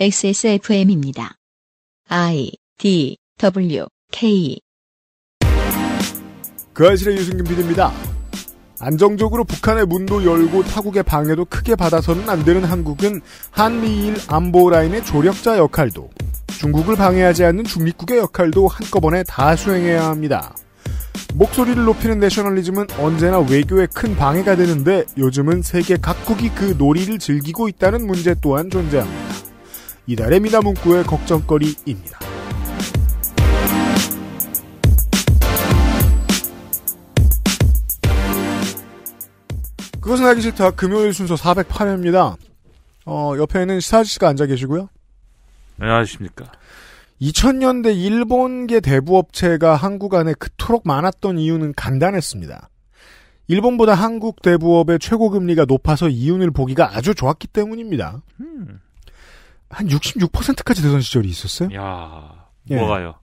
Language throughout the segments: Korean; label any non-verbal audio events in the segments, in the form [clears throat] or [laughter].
XSFM입니다. I D W K 그 아실의 유승균 PD입니다. 안정적으로 북한의 문도 열고 타국의 방해도 크게 받아서는 안 되는 한국은 한미일 안보 라인의 조력자 역할도 중국을 방해하지 않는 중립국의 역할도 한꺼번에 다 수행해야 합니다. 목소리를 높이는 내셔널리즘은 언제나 외교에 큰 방해가 되는데 요즘은 세계 각국이 그 놀이를 즐기고 있다는 문제 또한 존재합니다. 이달의 미나문구의 걱정거리입니다. 그것은 하기 싫다. 금요일 순서 408회입니다. 어, 옆에는 시사아씨가 앉아 계시고요. 안녕하십니까. 2000년대 일본계 대부업체가 한국 안에 그토록 많았던 이유는 간단했습니다. 일본보다 한국 대부업의 최고금리가 높아서 이윤을 보기가 아주 좋았기 때문입니다. 음. 한 66%까지 되던 시절이 있었어요. 야, 예. 뭐가요?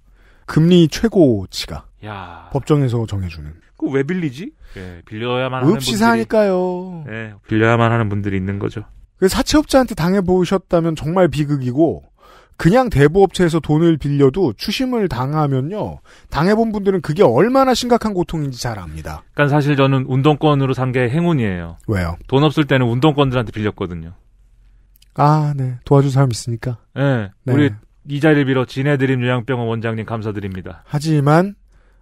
금리 최고치가 야. 법정에서 정해주는. 그 왜 빌리지? 예, 빌려야만 하는 분들이. 사니까요. 예, 빌려야만 하는 분들이 있는 거죠. 그 사채업자한테 당해보셨다면 정말 비극이고 그냥 대부업체에서 돈을 빌려도 추심을 당하면요. 당해본 분들은 그게 얼마나 심각한 고통인지 잘 압니다. 그러니까 사실 저는 운동권으로 산 게 행운이에요. 왜요? 돈 없을 때는 운동권들한테 빌렸거든요. 아, 네. 도와준 사람 있으니까. 네. 네. 우리 이 자리를 빌어 진해드림 요양병원 원장님 감사드립니다. 하지만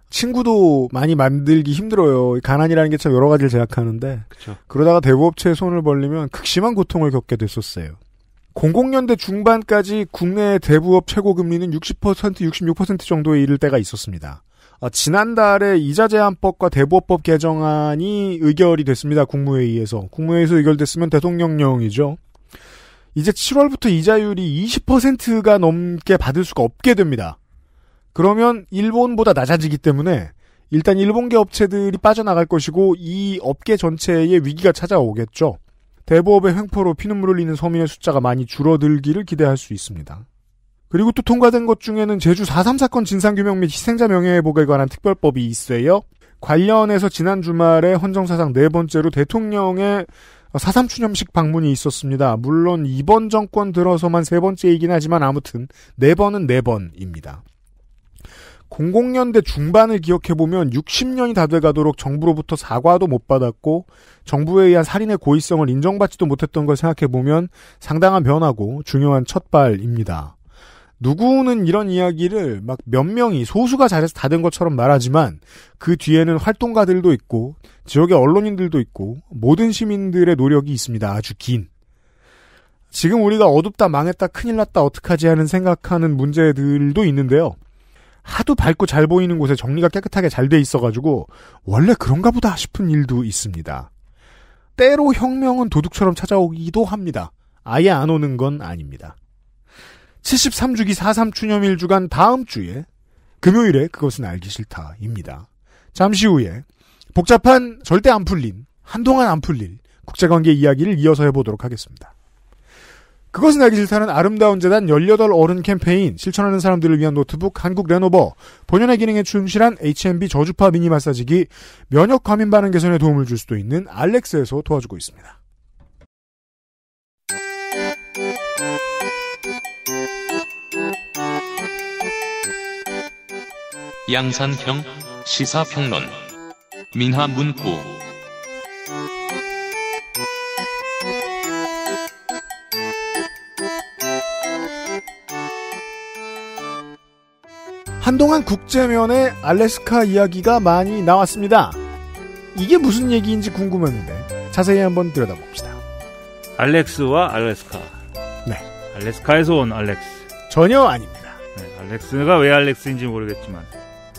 친구도 많이 만들기 힘들어요. 가난이라는 게 참 여러 가지를 제약하는데. 그쵸. 그러다가 대부업체에 손을 벌리면 극심한 고통을 겪게 됐었어요. 00년대 중반까지 국내 대부업 최고 금리는 60% 66% 정도에 이를 때가 있었습니다. 아, 지난달에 이자 제한법과 대부업법 개정안이 의결이 됐습니다. 국무회의에서 국무회의에서 의결됐으면 대통령령이죠. 이제 7월부터 이자율이 20%가 넘게 받을 수가 없게 됩니다. 그러면 일본보다 낮아지기 때문에 일단 일본계 업체들이 빠져나갈 것이고 이 업계 전체에 위기가 찾아오겠죠. 대부업의 횡포로 피눈물 흘리는 서민의 숫자가 많이 줄어들기를 기대할 수 있습니다. 그리고 또 통과된 것 중에는 제주 4.3 사건 진상규명 및 희생자 명예회복에 관한 특별법이 있어요. 관련해서 지난 주말에 헌정사상 네 번째로 대통령의 사삼 추념식 방문이 있었습니다. 물론 이번 정권 들어서만 세 번째이긴 하지만 아무튼 네 번은 네 번입니다. 00년대 중반을 기억해보면 60년이 다 돼가도록 정부로부터 사과도 못 받았고 정부에 의한 살인의 고의성을 인정받지도 못했던 걸 생각해보면 상당한 변화고 중요한 첫발입니다. 누구는 이런 이야기를 막 몇 명이 소수가 잘해서 다 된 것처럼 말하지만 그 뒤에는 활동가들도 있고 지역의 언론인들도 있고 모든 시민들의 노력이 있습니다. 아주 긴. 지금 우리가 어둡다 망했다 큰일 났다 어떡하지 하는 생각하는 문제들도 있는데요. 하도 밝고 잘 보이는 곳에 정리가 깨끗하게 잘 돼 있어가지고 원래 그런가 보다 싶은 일도 있습니다. 때로 혁명은 도둑처럼 찾아오기도 합니다. 아예 안 오는 건 아닙니다. 73주기 4.3추념일 주간 다음 주에 금요일에 그것은 알기 싫다입니다. 잠시 후에 복잡한 절대 안 풀린 한동안 안 풀릴 국제관계 이야기를 이어서 해보도록 하겠습니다. 그것은 알기 싫다는 아름다운 재단 18 어른 캠페인 실천하는 사람들을 위한 노트북 한국 레노버 본연의 기능에 충실한 HMB 저주파 미니 마사지기 면역 과민 반응 개선에 도움을 줄 수도 있는 알렉스에서 도와주고 있습니다. 양산형 시사평론 민화문구 한동안 국제면에 알래스카 이야기가 많이 나왔습니다. 이게 무슨 얘기인지 궁금했는데 자세히 한번 들여다봅시다. 알렉스와 알래스카. 네. 알래스카에서 온 알렉스. 전혀 아닙니다. 네, 알렉스가 왜 알렉스인지 모르겠지만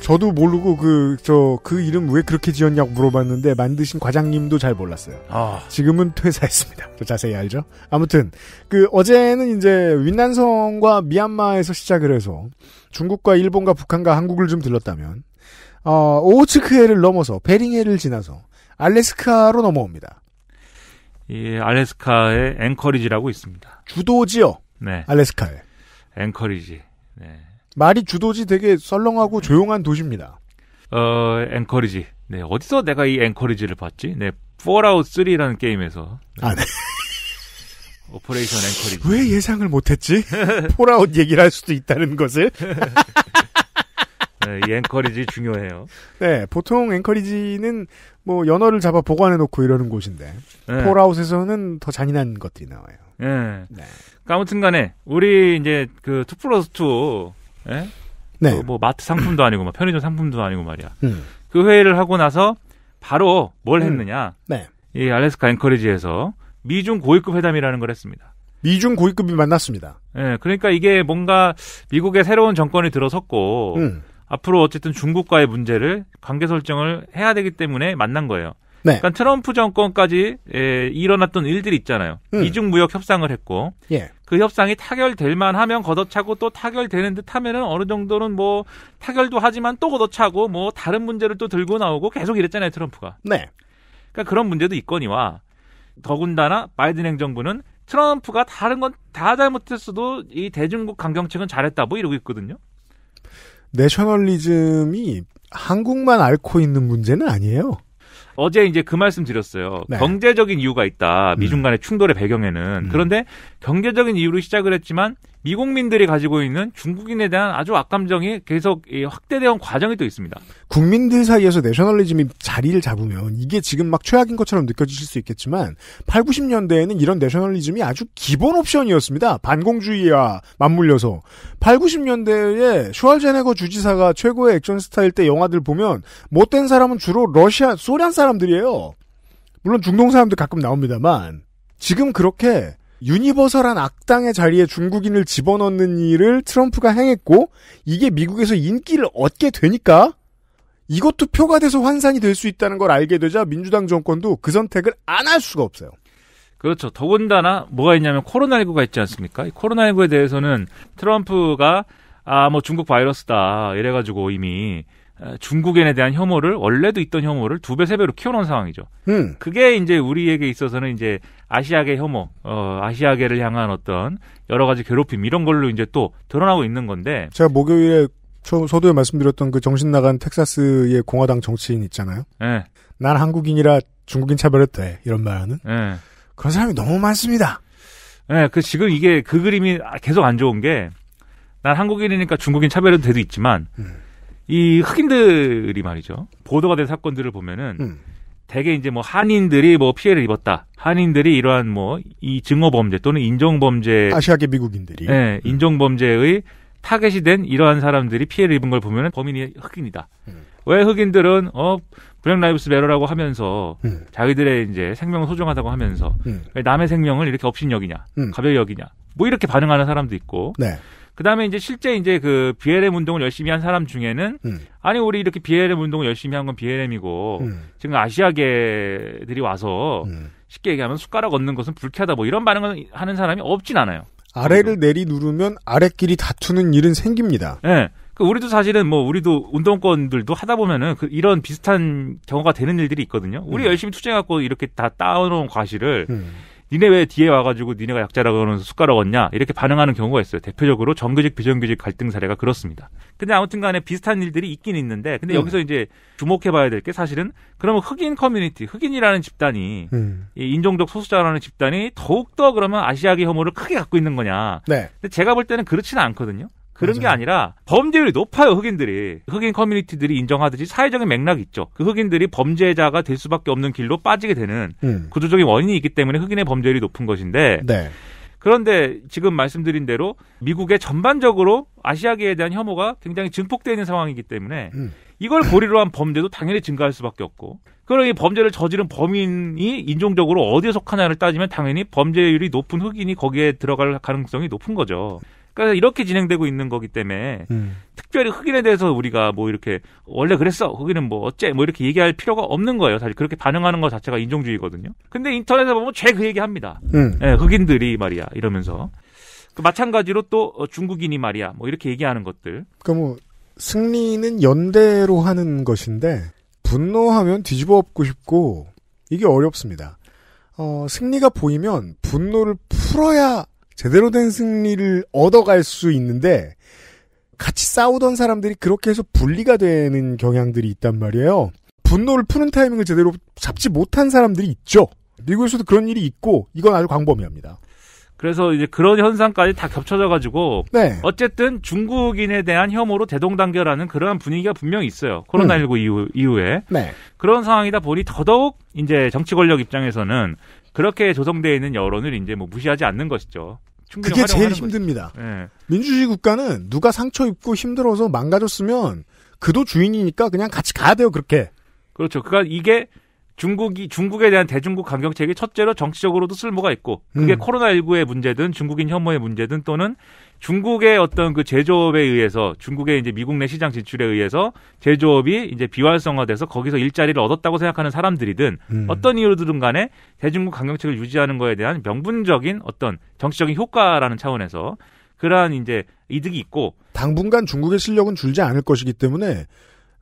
저도 모르고 그 저그 그 이름 왜 그렇게 지었냐고 물어봤는데 만드신 과장님도 잘 몰랐어요. 아. 지금은 퇴사했습니다. 더 자세히 알죠? 아무튼 그 어제는 이제 윈난성과 미얀마에서 시작을 해서 중국과 일본과 북한과 한국을 좀 들렀다면 어, 오호츠크해를 넘어서 베링해를 지나서 알래스카로 넘어옵니다. 이 예, 알래스카의 앵커리지라고 있습니다. 주도지요. 네. 알래스카의 앵커리지. 말이 주도지 되게 썰렁하고 조용한 도시입니다. 어, 앵커리지. 네, 어디서 내가 이 앵커리지를 봤지? 네, 폴아웃 3라는 게임에서. 네. 아, 네. [laughs] 오퍼레이션 앵커리지. 왜 예상을 못했지? 폴아웃 [laughs] 얘기를 할 수도 있다는 것을. [laughs] 네, 이 앵커리지 중요해요. 네, 보통 앵커리지는 뭐 연어를 잡아 보관해놓고 이러는 곳인데 네. 폴아웃에서는 더 잔인한 것들이 나와요. 네. 네. 그 아무튼간에 우리 이제 그2 플러스 2 예? 네. 뭐, 뭐 마트 상품도 아니고 막 뭐 편의점 상품도 아니고 말이야. 음. 그 회의를 하고 나서 바로 뭘 음. 했느냐? 음. 네. 이 알래스카 앵커리지에서 미중 고위급 회담이라는 걸 했습니다. 미중 고위급이 만났습니다. 예. 그러니까 이게 뭔가 미국의 새로운 정권이 들어섰고 음. 앞으로 어쨌든 중국과의 문제를 관계 설정을 해야 되기 때문에 만난 거예요. 네. 그러니까 트럼프 정권까지 예, 일어났던 일들이 있잖아요. 음. 미중 무역 협상을 했고 예. 그 협상이 타결될 만하면 걷어차고 또 타결되는 듯하면은 어느 정도는 뭐 타결도 하지만 또 걷어차고 뭐 다른 문제를 또 들고 나오고 계속 이랬잖아요 트럼프가. 네. 그러니까 그런 문제도 있거니와 더군다나 바이든 행정부는 트럼프가 다른 건 다 잘못했어도 이 대중국 강경책은 잘했다 뭐 이러고 있거든요. 내셔널리즘이 한국만 앓고 있는 문제는 아니에요. 어제 이제 그 말씀 드렸어요. 네. 경제적인 이유가 있다. 미중 음. 간의 충돌의 배경에는. 음. 그런데 경제적인 이유로 시작을 했지만 미국민들이 가지고 있는 중국인에 대한 아주 악감정이 계속 확대되어 온 과정이 또 있습니다. 국민들 사이에서 내셔널리즘이 자리를 잡으면 이게 지금 막 최악인 것처럼 느껴지실 수 있겠지만 8, 90년대에는 이런 내셔널리즘이 아주 기본 옵션이었습니다. 반공주의와 맞물려서 8, 90년대에 슈왈제네거 주지사가 최고의 액션 스타일 때 영화들 보면 못된 사람은 주로 러시아, 소련 사람들이에요. 물론 중동 사람들 가끔 나옵니다만 지금 그렇게 유니버설한 악당의 자리에 중국인을 집어넣는 일을 트럼프가 행했고 이게 미국에서 인기를 얻게 되니까 이것도 표가 돼서 환산이 될 수 있다는 걸 알게 되자 민주당 정권도 그 선택을 안 할 수가 없어요. 그렇죠. 더군다나 뭐가 있냐면 코로나19가 있지 않습니까? 코로나19에 대해서는 트럼프가 아뭐 중국 바이러스다 이래가지고 이미 어, 중국인에 대한 혐오를 원래도 있던 혐오를 두 배 세 배로 키워놓은 상황이죠. 음. 그게 이제 우리에게 있어서는 이제 아시아계 혐오, 어, 아시아계를 향한 어떤 여러 가지 괴롭힘 이런 걸로 이제 또 드러나고 있는 건데. 제가 목요일에 초, 서두에 말씀드렸던 그 정신 나간 텍사스의 공화당 정치인 있잖아요. 네. 난 한국인이라 중국인 차별해도 돼 이런 말하는. 네. 그런 사람이 너무 많습니다. 네, 그 지금 이게 그 그림이 계속 안 좋은 게 난 한국인이니까 중국인 차별해도 돼도 있지만. 음. 이 흑인들이 말이죠. 보도가 된 사건들을 보면은 음. 대개 이제 뭐 한인들이 뭐 피해를 입었다. 한인들이 이러한 뭐 이 증오 범죄 또는 인종 범죄 아시아계 미국인들이 네, 음. 인종 범죄의 타겟이 된 이러한 사람들이 피해를 입은 걸 보면은 범인이 흑인이다. 음. 왜 흑인들은 어 블랙 라이브스 메러라고 하면서 음. 자기들의 이제 생명을 소중하다고 하면서 음. 왜 남의 생명을 이렇게 업신여기냐, 음. 가벼이 여기냐, 뭐 이렇게 반응하는 사람도 있고 네. 그다음에 이제 실제 이제 그 BLM 운동을 열심히 한 사람 중에는 음. 아니 우리 이렇게 BLM 운동을 열심히 한 건 BLM이고 음. 지금 아시아계들이 와서 음. 쉽게 얘기하면 숟가락 얻는 것은 불쾌하다 뭐 이런 반응을 하는 사람이 없진 않아요. 아래를 내리 누르면 아래끼리 다투는 일은 생깁니다. 예. 네. 그 우리도 사실은 뭐 우리도 운동권들도 하다 보면은 그 이런 비슷한 경우가 되는 일들이 있거든요. 우리 음. 열심히 투쟁하고 이렇게 다 따놓은 과실을 음. 니네 왜 뒤에 와가지고 니네가 약자라고 하서 숟가락 얻냐 이렇게 반응하는 경우가 있어요. 대표적으로 정규직 비정규직 갈등 사례가 그렇습니다. 근데 아무튼간에 비슷한 일들이 있긴 있는데 근데 네. 여기서 이제 주목해봐야 될 게 사실은 그러면 흑인 커뮤니티 흑인이라는 집단이 음. 이 인종적 소수자라는 집단이 더욱 더 그러면 아시아계 혐오를 크게 갖고 있는 거냐? 네. 근데 제가 볼 때는 그렇지는 않거든요. 그런 맞아요. 게 아니라 범죄율이 높아요 흑인들이 흑인 커뮤니티들이 인정하듯이 사회적인 맥락이 있죠 그 흑인들이 범죄자가 될 수밖에 없는 길로 빠지게 되는 음. 구조적인 원인이 있기 때문에 흑인의 범죄율이 높은 것인데 네. 그런데 지금 말씀드린 대로 미국의 전반적으로 아시아계에 대한 혐오가 굉장히 증폭되어 있는 상황이기 때문에 음. 이걸 고리로 한 범죄도 당연히 증가할 수밖에 없고 그럼 이 범죄를 저지른 범인이 인종적으로 어디에 속하냐를 따지면 당연히 범죄율이 높은 흑인이 거기에 들어갈 가능성이 높은 거죠. 그러니까 이렇게 진행되고 있는 거기 때문에 음. 특별히 흑인에 대해서 우리가 뭐 이렇게 원래 그랬어 흑인은 뭐 어째 뭐 이렇게 얘기할 필요가 없는 거예요 사실 그렇게 반응하는 것 자체가 인종주의거든요 근데 인터넷에 보면 죄 그 얘기합니다 음. 네, 흑인들이 말이야 이러면서 그 마찬가지로 또 중국인이 말이야 뭐 이렇게 얘기하는 것들 그러니까 뭐 승리는 연대로 하는 것인데 분노하면 뒤집어 엎고 싶고 이게 어렵습니다 어, 승리가 보이면 분노를 풀어야 제대로 된 승리를 얻어갈 수 있는데 같이 싸우던 사람들이 그렇게 해서 분리가 되는 경향들이 있단 말이에요. 분노를 푸는 타이밍을 제대로 잡지 못한 사람들이 있죠. 미국에서도 그런 일이 있고 이건 아주 광범위합니다. 그래서 이제 그런 현상까지 다 겹쳐져 가지고 네. 어쨌든 중국인에 대한 혐오로 대동단결하는 그러한 분위기가 분명히 있어요. 코로나19 음. 이후, 이후에 네. 그런 상황이다 보니 더더욱 이제 정치 권력 입장에서는 그렇게 조성되어 있는 여론을 이제 뭐 무시하지 않는 것이죠. 충분히 그게 제일 힘듭니다. 네. 민주주의 국가는 누가 상처 입고 힘들어서 망가졌으면 그도 주인이니까 그냥 같이 가야 돼요 그렇게. 그렇죠. 그러니까 이게 중국이 중국에 대한 대중국 강경책이 첫째로 정치적으로도 쓸모가 있고 그게 음. 코로나19의 문제든 중국인 혐오의 문제든 또는 중국의 어떤 그 제조업에 의해서 중국의 이제 미국 내 시장 진출에 의해서 제조업이 이제 비활성화돼서 거기서 일자리를 얻었다고 생각하는 사람들이든 음. 어떤 이유로든 간에 대중국 강경책을 유지하는 거에 대한 명분적인 어떤 정치적인 효과라는 차원에서 그러한 이제 이득이 있고 당분간 중국의 실력은 줄지 않을 것이기 때문에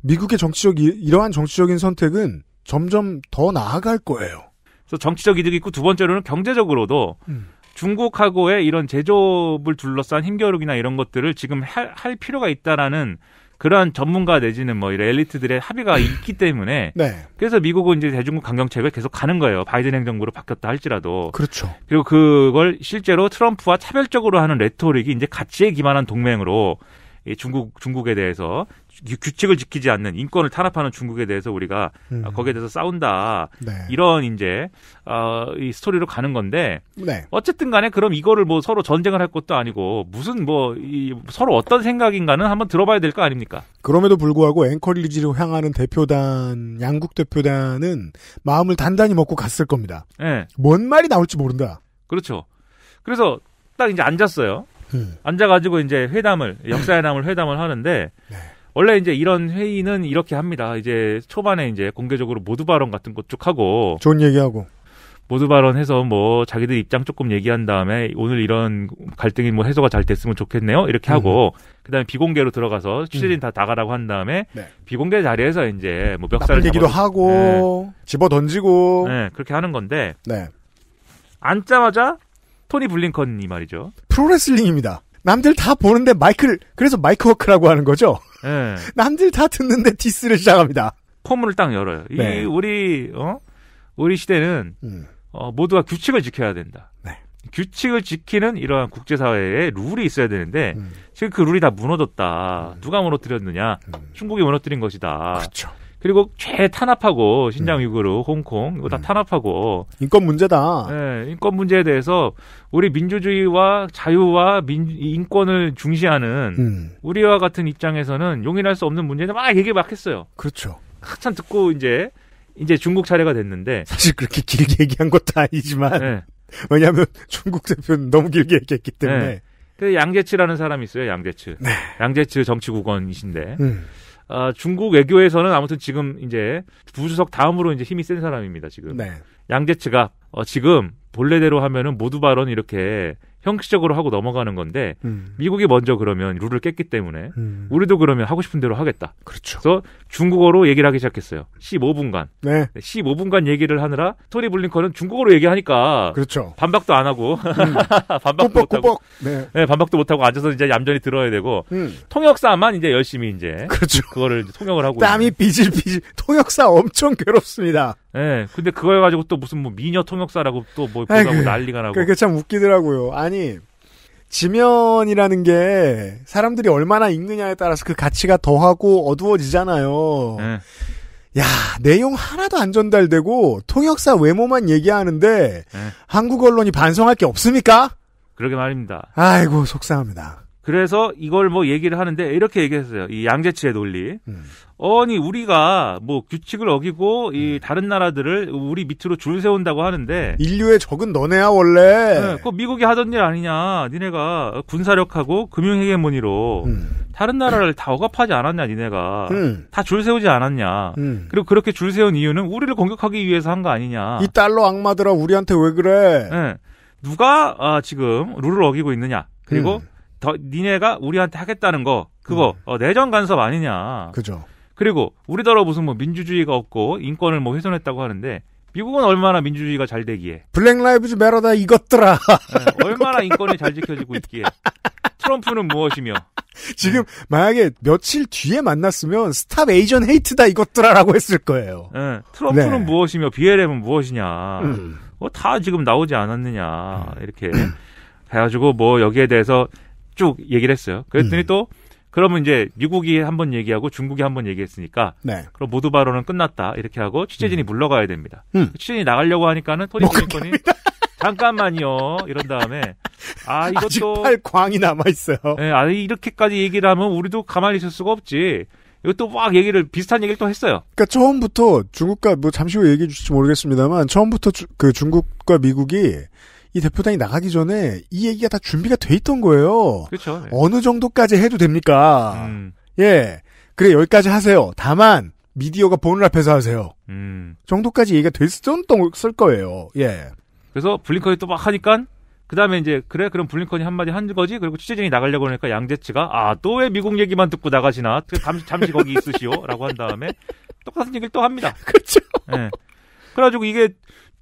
미국의 정치적 이러한 정치적인 선택은 점점 더 나아갈 거예요. 그래서 정치적 이득이 있고 두 번째로는 경제적으로도 음. 중국하고의 이런 제조업을 둘러싼 힘겨루기나 이런 것들을 지금 할, 할 필요가 있다라는 그러한 전문가 내지는 뭐 이런 엘리트들의 합의가 [laughs] 있기 때문에 네. 그래서 미국은 이제 대중국 강경책을 계속 가는 거예요. 바이든 행정부로 바뀌었다 할지라도 그렇죠. 그리고 그걸 실제로 트럼프와 차별적으로 하는 레토릭이 이제 가치에 기반한 동맹으로 이 중국 중국에 대해서 규칙을 지키지 않는 인권을 탄압하는 중국에 대해서 우리가 음. 아, 거기에 대해서 싸운다 네. 이런 이제 어, 이 스토리로 가는 건데 네. 어쨌든 간에 그럼 이거를 뭐 서로 전쟁을 할 것도 아니고 무슨 뭐 이, 서로 어떤 생각인가는 한번 들어봐야 될 거 아닙니까? 그럼에도 불구하고 앵커리지로 향하는 대표단 양국 대표단은 마음을 단단히 먹고 갔을 겁니다. 네. 뭔 말이 나올지 모른다. 그렇죠. 그래서 딱 이제 앉았어요. 음. 앉아가지고 이제 회담을 역사회담을 회담을 하는데. 네. 원래 이제 이런 회의는 이렇게 합니다. 이제 초반에 이제 공개적으로 모두 발언 같은 것쭉 하고 좋은 얘기하고 모두 발언해서 뭐 자기들 입장 조금 얘기한 다음에 오늘 이런 갈등이 뭐 해소가 잘 됐으면 좋겠네요 이렇게 하고 음. 그다음에 비공개로 들어가서 취재진 음. 다 나가라고 한 다음에 네. 비공개 자리에서 이제 뭐 멱살을 얘기도 잡아서, 하고 네. 집어 던지고 네, 그렇게 하는 건데 네. 앉자마자 토니 블링컨이 말이죠 프로레슬링입니다. 남들 다 보는데 마이크를 그래서 마이크 워크라고 하는 거죠. 네. [laughs] 남들 다 듣는데 디스를 시작합니다. 포문을 딱 열어요. 네. 이 우리 어 우리 시대는 음. 어, 모두가 규칙을 지켜야 된다. 네. 규칙을 지키는 이러한 국제사회에 룰이 있어야 되는데 음. 지금 그 룰이 다 무너졌다. 음. 누가 무너뜨렸느냐? 음. 중국이 무너뜨린 것이다. 그렇죠. 그리고 죄 탄압하고 신장 음. 위구르, 홍콩 이거 다 음. 탄압하고 인권 문제다. 예, 인권 문제에 대해서 우리 민주주의와 자유와 민, 인권을 중시하는 음. 우리와 같은 입장에서는 용인할 수 없는 문제는막 얘기 막 했어요. 그렇죠. 한참 듣고 이제 이제 중국 차례가 됐는데 사실 그렇게 길게 얘기한 것도 아니지만 예. 왜냐하면 중국 대표는 너무 길게 얘기했기 네. 때문에. 예. 그 양재츠라는 사람이 있어요. 양재츠. 네. 양재츠 정치국원이신데. 음. 어, 중국 외교에서는 아무튼 지금 이제 부주석 다음으로 이제 힘이 센 사람입니다. 지금 네. 양재츠가 어, 지금 본래대로 하면은 모두 발언 이렇게 형식적으로 하고 넘어가는 건데 음. 미국이 먼저 그러면 룰을 깼기 때문에 음. 우리도 그러면 하고 싶은 대로 하겠다. 그렇죠. 그래서 중국어로 얘기를 하기 시작했어요. 15분간. 네. 15분간 얘기를 하느라 토리 블링컨은 중국어로 얘기하니까 그렇죠. 반박도 안 하고 음. [laughs] 반박도 못 하고 네. 네. 반박도 못 하고 앉아서 이제 얌전히 들어야 되고 음. 통역사만 이제 열심히 이제 그렇죠. 그거를 통역을 하고 땀이 삐질삐질 통역사 엄청 괴롭습니다. 예. 근데 그걸 가지고 또 무슨 뭐 미녀 통역사라고 또뭐 보다고 그, 난리가 나고. 그게 참 웃기더라고요. 아니 지면이라는 게 사람들이 얼마나 읽느냐에 따라서 그 가치가 더하고 어두워지잖아요. 예. 야, 내용 하나도 안 전달되고 통역사 외모만 얘기하는데 네. 한국 언론이 반성할 게 없습니까? 그러게 말입니다. 아이고 속상합니다. 그래서 이걸 뭐 얘기를 하는데 이렇게 얘기했어요. 이 양재치의 논리. 음. 아니 우리가 뭐 규칙을 어기고 이 음. 다른 나라들을 우리 밑으로 줄 세운다고 하는데 인류의 적은 너네야 원래. 네, 그 미국이 하던 일 아니냐. 니네가 군사력하고 금융 헤게모니로 음. 다른 나라를 다 억압하지 않았냐 니네가. 음. 다줄 세우지 않았냐. 음. 그리고 그렇게 줄 세운 이유는 우리를 공격하기 위해서 한 거 아니냐. 이 달러 악마들아 우리한테 왜 그래? 네, 누가 아, 지금 룰을 어기고 있느냐. 그리고 음. 더 니네가 우리한테 하겠다는 거 그거 음. 어, 내정 간섭 아니냐. 그죠. 그리고 우리더러 무슨 뭐 민주주의가 없고 인권을 뭐 훼손했다고 하는데 미국은 얼마나 민주주의가 잘 되기에 블랙 라이브즈 메러다 이것들아 네, 얼마나 인권이 잘 지켜지고 있기에 트럼프는 무엇이며 지금 네. 만약에 며칠 뒤에 만났으면 스탑 에이전 헤이트다 이것들아라고 했을 거예요. 네, 트럼프는 네. 무엇이며 BLM은 무엇이냐. 음. 뭐다 지금 나오지 않았느냐 음. 이렇게 해가지고 뭐 여기에 대해서 쭉 얘기를 했어요. 그랬더니 음. 또 그러면 이제 미국이 한 번 얘기하고 중국이 한 번 얘기했으니까 네. 그럼 모두 발언은 끝났다 이렇게 하고 취재진이 음. 물러가야 됩니다. 음. 취재진이 나가려고 하니까는 토니 뭐 블링컨이 잠깐만요 이런 다음에 아 [laughs] 이것도 팔 광이 남아 있어요. 예, 아 이렇게까지 얘기를 하면 우리도 가만히 있을 수가 없지. 이것도 막 얘기를 비슷한 얘기를 또 했어요. 그러니까 처음부터 중국과 뭐 잠시 후 얘기해 주실지 모르겠습니다만 처음부터 주, 그 중국과 미국이 이 대표단이 나가기 전에 이 얘기가 다 준비가 돼 있던 거예요. 그렇죠. 네. 어느 정도까지 해도 됩니까? 음. 예. 그래 여기까지 하세요. 다만 미디어가 보는 앞에서 하세요. 음. 정도까지 얘기가 됐었을 거예요. 예. 그래서 블링컨이 또 막 하니까 그 다음에 이제 그래 그럼 블링컨이 한마디 한 거지 그리고 취재진이 나가려고 하니까 양재치가 아 또 왜 미국 얘기만 듣고 나가시나 그 잠시, 잠시 거기 있으시오라고 한 다음에 똑같은 얘기를 또 합니다. [laughs] 그렇죠. 네. 그래가지고 이게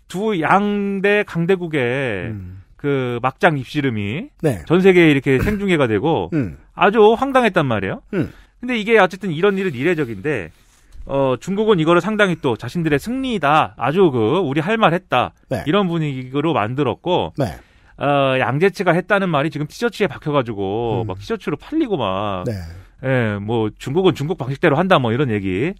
두 양대 강대국의 음. 그 막장 입씨름이 네. 전 세계에 이렇게 [clears throat] 생중계가 되고 음. 아주 황당했단 말이에요. 음. 근데 이게 어쨌든 이런 일은 이례적인데 어 중국은 이거를 상당히 또 자신들의 승리다 아주 그 우리 할 말했다 네. 이런 분위기로 만들었고 네. 어 양재치가 했다는 말이 지금 티셔츠에 박혀가지고 음. 막 티셔츠로 팔리고 막 네. 예, 뭐 중국은 중국 방식대로 한다 뭐 이런 얘기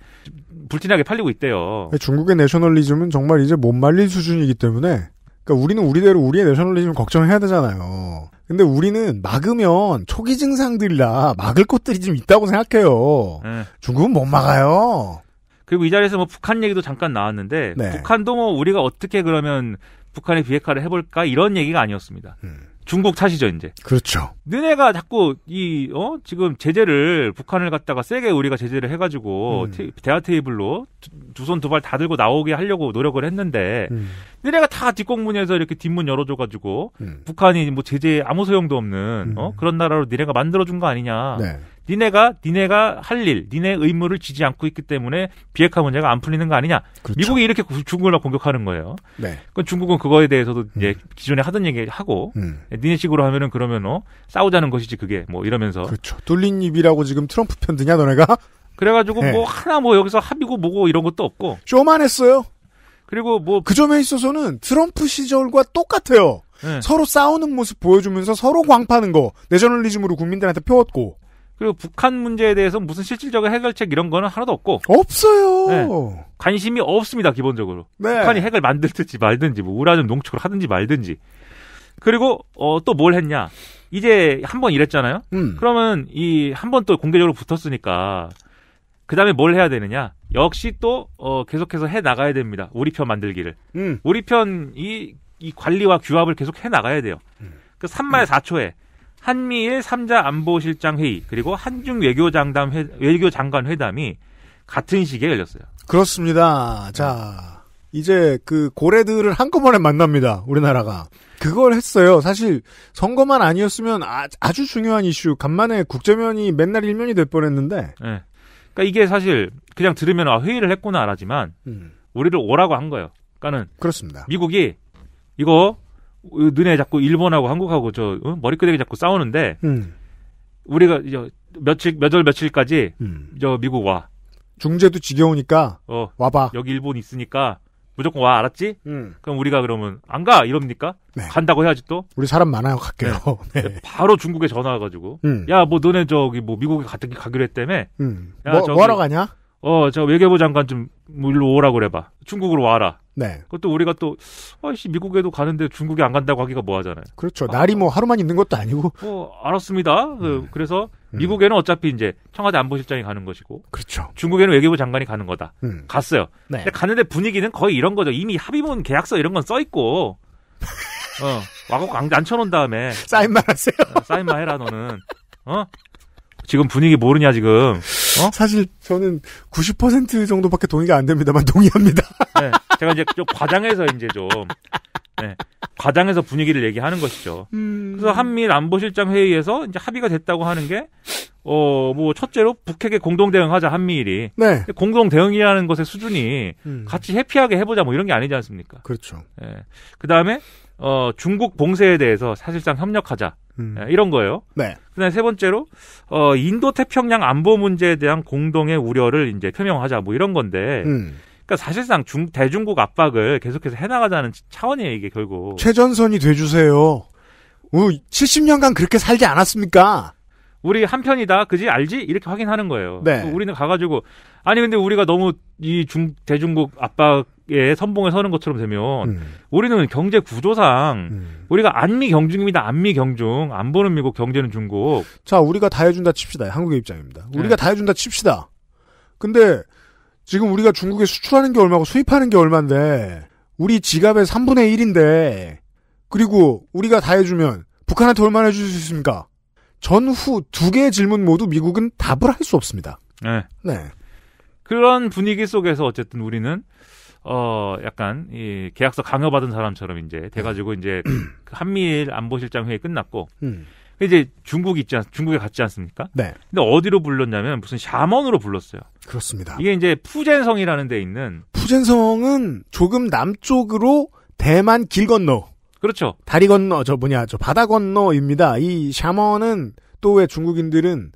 불티나게 팔리고 있대요. 중국의 내셔널리즘은 정말 이제 못 말릴 수준이기 때문에 그러니까 우리는 우리대로 우리의 내셔널리즘 걱정해야 되잖아요. 근데 우리는 막으면 초기 증상들이라 막을 것들이 좀 있다고 생각해요. 예. 중국은 못 막아요. 그리고 이 자리에서 뭐 북한 얘기도 잠깐 나왔는데 네. 북한도 뭐 우리가 어떻게 그러면 북한의 비핵화를 해볼까 이런 얘기가 아니었습니다. 음. 중국 탓이죠, 이제. 그렇죠. 너네가 자꾸 이, 어, 지금 제재를 북한을 갖다가 세게 우리가 제재를 해가지고 음. 대화 테이블로 두 손 두 발 다 들고 나오게 하려고 노력을 했는데 음. 너네가 다 뒷공문에서 이렇게 뒷문 열어줘가지고 음. 북한이 뭐 제재 에 아무 소용도 없는 음. 어? 그런 나라로 너네가 만들어준 거 아니냐. 네. 니네가 니네가 할 일, 니네 의무를 지지 않고 있기 때문에 비핵화 문제가 안 풀리는 거 아니냐. 그렇죠. 미국이 이렇게 중국을 공격하는 거예요. 네. 그 중국은 그거에 대해서도 음. 이제 기존에 하던 얘기 하고 음. 예, 니네식으로 하면은 그러면 어 싸우자는 것이지 그게 뭐 이러면서 그렇죠. 뚫린 입이라고 지금 트럼프 편 드냐 너네가? 그래가지고 네. 뭐 하나 뭐 여기서 합의고 뭐고 이런 것도 없고 쇼만 했어요. 그리고 뭐 그 점에 있어서는 트럼프 시절과 똑같아요. 네. 서로 싸우는 모습 보여주면서 서로 광파는 거 내셔널리즘으로 국민들한테 표었고 그리고 북한 문제에 대해서 무슨 실질적인 해결책 이런 거는 하나도 없고 없어요. 네. 관심이 없습니다 기본적으로. 네. 북한이 핵을 만들든지 말든지 뭐 우라늄 농축을 하든지 말든지. 그리고 어, 또 뭘 했냐? 이제 한 번 이랬잖아요. 음. 그러면 이한번 또 공개적으로 붙었으니까 그 다음에 뭘 해야 되느냐? 역시 또 어, 계속해서 해 나가야 됩니다. 우리 편 만들기를. 음. 우리 편이 이 관리와 규합을 계속 해 나가야 돼요. 음. 그 3마에 4초에 한미일 3자 안보실장 회의 그리고 한중 외교장담 회, 외교장관 회담이 같은 시기에 열렸어요. 그렇습니다. 자, 이제 그 고래들을 한꺼번에 만납니다. 우리나라가. 그걸 했어요. 사실 선거만 아니었으면 아, 주 중요한 이슈. 간만에 국제면이 맨날 일면이 될 뻔했는데. 네. 그러니까 이게 사실 그냥 들으면 아 회의를 했구나 알지만 음. 우리를 오라고 한 거예요. 그러니까는 그렇습니다. 미국이 이거 눈에 자꾸 일본하고 한국하고 저 어? 머리끄댕이 자꾸 싸우는데 음. 우리가 이제 며칠 몇월 며칠까지 음. 저 미국 와 중재도 지겨우니까 어, 와봐 여기 일본 있으니까 무조건 와 알았지? 음. 그럼 우리가 그러면 안 가 이럽니까? 네. 간다고 해야지 또 우리 사람 많아요 갈게요. 네. [laughs] 네. 바로 중국에 전화와가지고 음. 야뭐 너네 저기 뭐 미국에 갔다 가기로 했다며? 음. 뭐, 뭐하러 가냐? 어저 외교부 장관 좀 뭐 일로 오라고 그래봐 중국으로 와라. 네. 그것도 우리가 또 아이씨 미국에도 가는데 중국에 안 간다고 하기가 뭐하잖아요. 그렇죠. 아. 날이 뭐 하루만 있는 것도 아니고. 뭐 알았습니다. 그, 음. 그, 래서 음. 미국에는 어차피 이제 청와대 안보실장이 가는 것이고. 그렇죠. 중국에는 외교부 장관이 가는 거다. 음. 갔어요. 네. 근데 가는데 분위기는 거의 이런 거죠. 이미 합의문 계약서 이런 건 써 있고. [laughs] 어 와곡 안쳐놓은 다음에 사인만 하세요. 어, 사인만 해라 너는. 어? 지금 분위기 모르냐 지금? 어? 사실 저는 90% 정도밖에 동의가 안 됩니다만 동의합니다. 네. 제가 이제 좀 과장해서 이제 좀 네, 과장해서 분위기를 얘기하는 것이죠. 음. 그래서 한미 안보실장 회의에서 이제 합의가 됐다고 하는 게 어, 뭐, 첫째로 북핵에 공동 대응하자, 한미일이. 네. 공동 대응이라는 것의 수준이 음. 같이 해피하게 해보자, 뭐 이런 게 아니지 않습니까? 그렇죠. 예. 그 다음에, 어, 중국 봉쇄에 대해서 사실상 협력하자. 음. 예, 이런 거예요. 네. 그 다음에 세 번째로, 어, 인도 태평양 안보 문제에 대한 공동의 우려를 이제 표명하자, 뭐 이런 건데, 음. 그러니까 사실상 중, 대중국 압박을 계속해서 해나가자는 차원이에요, 이게 결국. 최전선이 돼주세요. 70년간 그렇게 살지 않았습니까? 우리 한편이다, 그지? 알지? 이렇게 확인하는 거예요. 네. 우리는 가가지고, 아니, 근데 우리가 너무 이 중, 대중국 압박에 선봉에 서는 것처럼 되면, 음. 우리는 경제 구조상, 음. 우리가 안미 경중입니다. 안미 경중. 안 보는 미국, 경제는 중국. 자, 우리가 다 해준다 칩시다. 한국의 입장입니다. 우리가 네. 다 해준다 칩시다. 근데, 지금 우리가 중국에 수출하는 게 얼마고 수입하는 게얼만데 우리 지갑의 3분의 1인데 그리고 우리가 다 해주면 북한한테 얼마나 해줄 수 있습니까? 전후 두 개의 질문 모두 미국은 답을 할 수 없습니다. 네. 네. 그런 분위기 속에서 어쨌든 우리는 어 약간 이 계약서 강요받은 사람처럼 이제 돼가지고 네. 이제 그 한미일 안보실장 회의 끝났고 음. 이제 중국 있지 않, 중국에 갔지 않습니까? 네. 근데 어디로 불렀냐면 무슨 샤먼으로 불렀어요. 그렇습니다. 이게 이제 푸젠성이라는 데 있는 푸젠성은 조금 남쪽으로 대만 길 건너 그렇죠. 다리 건너 저 뭐냐 저 바다 건너입니다. 이 샤먼은 또 왜 중국인들은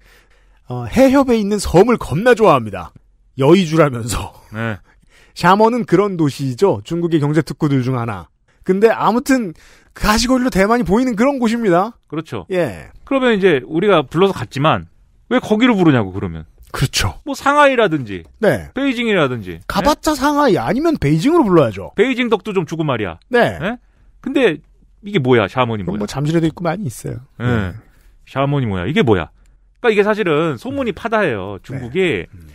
어, 해협에 있는 섬을 겁나 좋아합니다. 여의주라면서. 네. 샤먼은 그런 도시죠. 중국의 경제 특구들 중 하나. 근데 아무튼 가시거리로 대만이 보이는 그런 곳입니다. 그렇죠. 예. 그러면 이제 우리가 불러서 갔지만 왜 거기로 부르냐고 그러면. 그렇죠. 뭐 상하이라든지, 네, 베이징이라든지 가봤자 상하이 아니면 베이징으로 불러야죠. 베이징 덕도 좀 주고 말이야. 네. 네? 근데 이게 뭐야? 샤머니 뭐야? 뭐 잠실에도 있고 많이 있어요. 네. 네. 샤머니 뭐야? 이게 뭐야? 그러니까 이게 사실은 소문이 파다해요. 중국이 네. 음.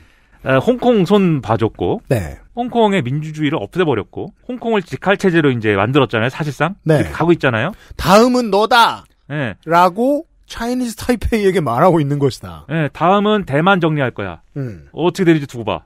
아, 홍콩 손 봐줬고, 네. 홍콩의 민주주의를 없애버렸고, 홍콩을 직할 체제로 이제 만들었잖아요. 사실상 네. 가고 있잖아요. 다음은 너다. 네. 라고 차이니즈 타이페이에게 말하고 있는 것이다. 네, 다음은 대만 정리할 거야. 음. 어떻게 되는지 두고 봐.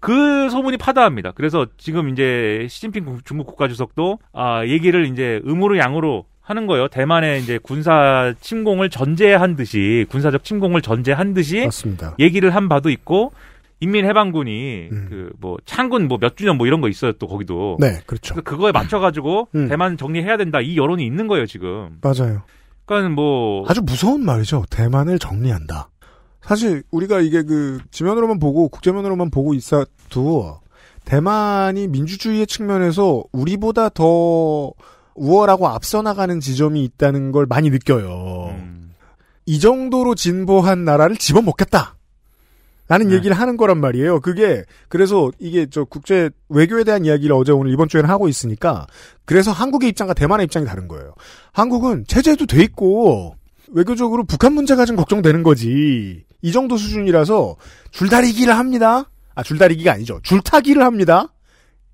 그 소문이 파다합니다. 그래서 지금 이제 시진핑 중국 국가주석도 아, 얘기를 이제 음으로 양으로 하는 거예요. 대만의 이제 군사 침공을 전제한 듯이 군사적 침공을 전제한 듯이 맞습니다. 얘기를 한 바도 있고 인민해방군이 음. 그뭐 창군 뭐 몇 주년 뭐 이런 거 있어요 또 거기도 네 그렇죠 그거에 맞춰 가지고 음. 대만 정리해야 된다 이 여론이 있는 거예요 지금 맞아요 그러니까 뭐 아주 무서운 말이죠. 대만을 정리한다. 사실 우리가 이게 그 지면으로만 보고 국제면으로만 보고 있어도 대만이 민주주의의 측면에서 우리보다 더 우월하고 앞서 나가는 지점이 있다는 걸 많이 느껴요. 음. 이 정도로 진보한 나라를 집어먹겠다. 라는 네. 얘기를 하는 거란 말이에요. 그게 그래서 이게 저 국제 외교에 대한 이야기를 어제 오늘 이번 주에는 하고 있으니까 그래서 한국의 입장과 대만의 입장이 다른 거예요. 한국은 체제도 돼 있고 외교적으로 북한 문제가 좀 걱정되는 거지. 이 정도 수준이라서 줄다리기를 합니다. 아 줄다리기가 아니죠. 줄타기를 합니다.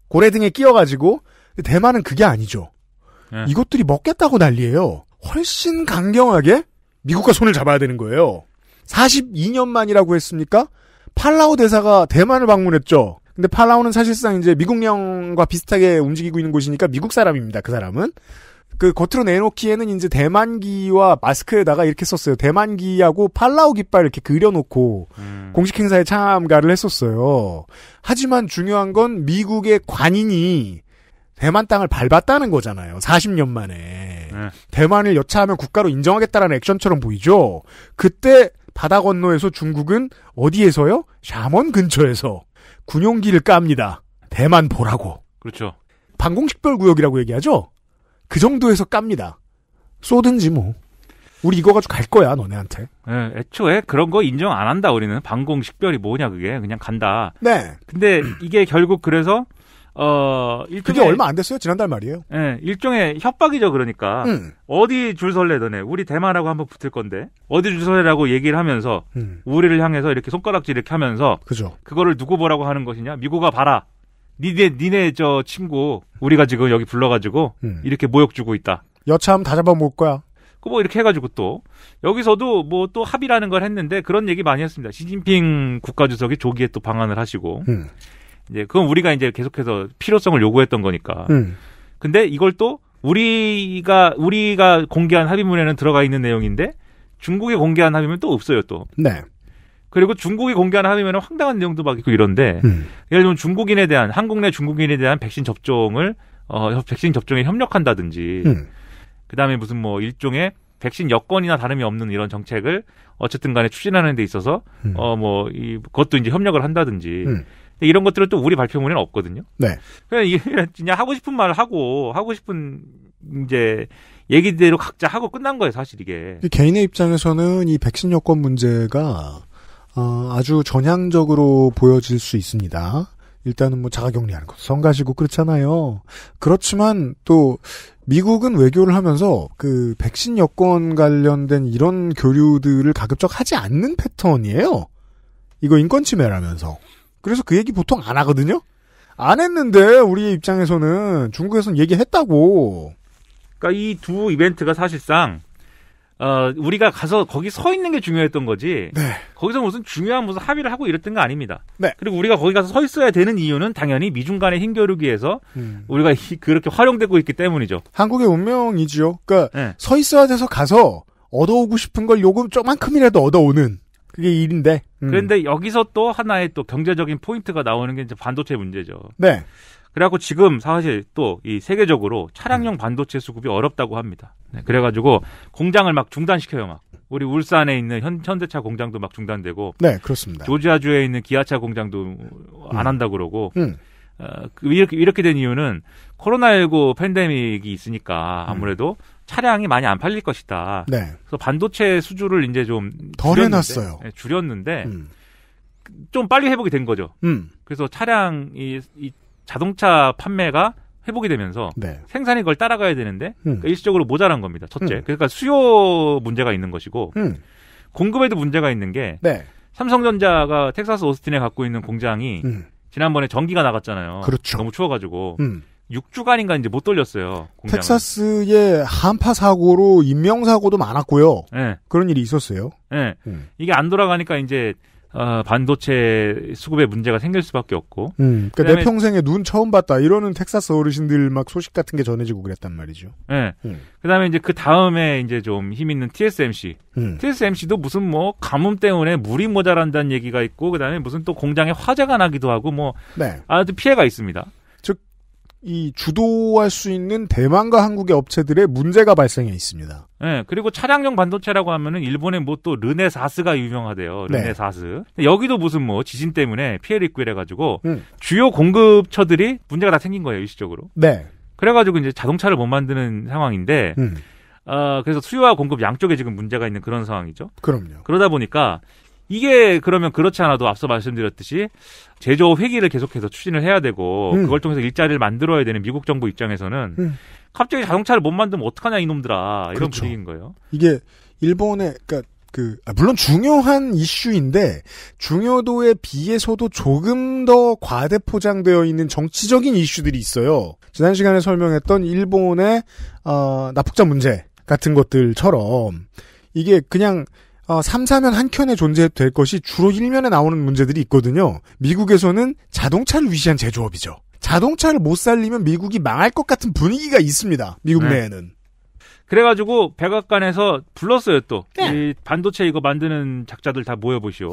고래 등에 끼어가지고 대만은 그게 아니죠. 네. 이것들이 먹겠다고 난리예요. 훨씬 강경하게 미국과 손을 잡아야 되는 거예요. 42년 만이라고 했습니까? 팔라우 대사가 대만을 방문했죠. 근데 팔라우는 사실상 이제 미국령과 비슷하게 움직이고 있는 곳이니까 미국 사람입니다. 그 사람은. 그 겉으로 내놓기에는 이제 대만기와 마스크에다가 이렇게 썼어요. 대만기하고 팔라우 깃발 이렇게 그려놓고 음. 공식 행사에 참가를 했었어요. 하지만 중요한 건 미국의 관인이 대만 땅을 밟았다는 거잖아요. 40년 만에. 네. 대만을 여차하면 국가로 인정하겠다라는 액션처럼 보이죠? 그때 바다 건너에서 중국은 어디에서요? 샤먼 근처에서 군용기를 깝니다. 대만 보라고. 그렇죠. 방공식별 구역이라고 얘기하죠. 그 정도에서 깝니다. 쏘든지 뭐. 우리 이거 가지고 갈 거야 너네한테. 네, 애초에 그런 거 인정 안 한다 우리는 방공식별이 뭐냐 그게 그냥 간다. 네. 근데 이게 결국 그래서 어, 일종의. 그게 얼마 안 됐어요? 지난달 말이에요? 예, 일종의 협박이죠, 그러니까. 음. 어디 줄설레 너네. 우리 대마라고 한번 붙을 건데. 어디 줄설레라고 얘기를 하면서, 음. 우리를 향해서 이렇게 손가락질 이렇게 하면서. 그죠. 그거를 누구 보라고 하는 것이냐? 미국아 봐라. 니네, 니네 저 친구, 우리가 지금 여기 불러가지고, 음. 이렇게 모욕 주고 있다. 여참 다 잡아먹을 거야. 그 뭐 이렇게 해가지고 또 여기서도 뭐 또 합의라는 걸 했는데 그런 얘기 많이 했습니다. 시진핑 국가주석이 조기에 또 방한을 하시고 음. 이제 그건 우리가 이제 계속해서 필요성을 요구했던 거니까. 음. 근데 이걸 또 우리가 우리가 공개한 합의문에는 들어가 있는 내용인데 중국이 공개한 합의문 또 없어요 또. 네. 그리고 중국이 공개한 합의문은 황당한 내용도 막 있고 이런데 음. 예를 들면 중국인에 대한 한국 내 중국인에 대한 백신 접종을 어 백신 접종에 협력한다든지 음. 그다음에 무슨 뭐 일종의 백신 여건이나 다름이 없는 이런 정책을 어쨌든 간에 추진하는 데 있어서 음. 어뭐 이 그것도 이제 협력을 한다든지 음. 이런 것들은 또 우리 발표문에는 없거든요. 네. 그냥, [laughs] 그냥 하고 싶은 말을 하고 하고 싶은 이제 얘기대로 각자 하고 끝난 거예요, 사실 이게. 개인의 입장에서는 이 백신 여권 문제가 어, 아주 전향적으로 보여질 수 있습니다. 일단은 뭐 자가격리하는 것도 성가시고 그렇잖아요. 그렇지만 또 미국은 외교를 하면서 그 백신 여권 관련된 이런 교류들을 가급적 하지 않는 패턴이에요. 이거 인권 침해라면서. 그래서 그 얘기 보통 안 하거든요? 안 했는데, 우리 입장에서는 중국에서는 얘기했다고. 그니까이 두 이벤트가 사실상, 어, 우리가 가서 거기 서 있는 게 중요했던 거지. 네. 거기서 무슨 중요한 무슨 합의를 하고 이랬던 거 아닙니다. 네. 그리고 우리가 거기 가서 서 있어야 되는 이유는 당연히 미중 간의 힘겨루기 에서 음. 우리가 그렇게 활용되고 있기 때문이죠. 한국의 운명이지요. 그니까 네. 서 있어야 돼서 가서 얻어오고 싶은 걸 요금 조만큼이라도 금 얻어오는 그게 일인데. 음. 그런데 음. 여기서 또 하나의 또 경제적인 포인트가 나오는 게 이제 반도체 문제죠. 네. 그래갖고 지금 사실 또 이 세계적으로 차량용 반도체 수급이 어렵다고 합니다. 네, 그래가지고 공장을 막 중단시켜요, 막. 우리 울산에 있는 현, 현대차 공장도 막 중단되고. 네, 그렇습니다. 조지아주에 있는 기아차 공장도 음. 안 한다 그러고. 음. 어, 그 이렇게, 이렇게 된 이유는 코로나19 팬데믹이 있으니까 아무래도 음. 차량이 많이 안 팔릴 것이다. 네. 그래서 반도체 수주를 이제 좀덜 해놨어요. 네, 줄였는데 음. 좀 빨리 회복이 된 거죠. 음. 그래서 차량이 이 자동차 판매가 회복이 되면서 네. 생산이 그걸 따라가야 되는데 음. 그러니까 일시적으로 모자란 겁니다. 첫째, 음. 그러니까 수요 문제가 있는 것이고 음. 공급에도 문제가 있는 게 네. 삼성전자가 텍사스 오스틴에 갖고 있는 공장이 음. 지난번에 전기가 나갔잖아요. 그렇죠. 너무 추워가지고. 음. 6주간인가 이제 못 돌렸어요. 공장을. 텍사스의 한파 사고로 인명 사고도 많았고요. 네. 그런 일이 있었어요. 네. 음. 이게 안 돌아가니까 이제 어, 반도체 수급에 문제가 생길 수밖에 없고. 음, 그러니까 내 평생에 눈 처음 봤다 이러는 텍사스 어르신들 막 소식 같은 게 전해지고 그랬단 말이죠. 네. 음. 그다음에 이제 그 다음에 이제 좀 힘 있는 TSMC. 음. TSMC도 무슨 뭐 가뭄 때문에 물이 모자란다는 얘기가 있고 그다음에 무슨 또 공장에 화재가 나기도 하고 뭐 네. 아주 피해가 있습니다. 이 주도할 수 있는 대만과 한국의 업체들의 문제가 발생해 있습니다. 네, 그리고 차량용 반도체라고 하면은 일본의 뭐 또 르네사스가 유명하대요. 네. 르네사스. 네. 여기도 무슨 뭐 지진 때문에 피해를 입고 이래가지고 음. 주요 공급처들이 문제가 다 생긴 거예요 일시적으로. 네. 그래가지고 이제 자동차를 못 만드는 상황인데. 음. 어, 그래서 수요와 공급 양쪽에 지금 문제가 있는 그런 상황이죠. 그럼요. 그러다 보니까 이게 그러면 그렇지 않아도 앞서 말씀드렸듯이 제조 회기를 계속해서 추진을 해야 되고 음. 그걸 통해서 일자리를 만들어야 되는 미국 정부 입장에서는 음. 갑자기 자동차를 못 만들면 어떡하냐 이놈들아 이런 그렇죠. 분위기인 거예요. 이게 일본의 그러니까 그 아, 물론 중요한 이슈인데 중요도에 비해서도 조금 더 과대 포장되어 있는 정치적인 이슈들이 있어요. 지난 시간에 설명했던 일본의 어, 납북자 문제 같은 것들처럼 이게 그냥 어, 3, 4면 한켠에 존재될 것이 주로 1면에 나오는 문제들이 있거든요. 미국에서는 자동차를 위시한 제조업이죠. 자동차를 못 살리면 미국이 망할 것 같은 분위기가 있습니다. 미국 네. 내에는. 그래가지고 백악관에서 불렀어요 또. 네. 반도체 이거 만드는 작자들 다 모여보시오.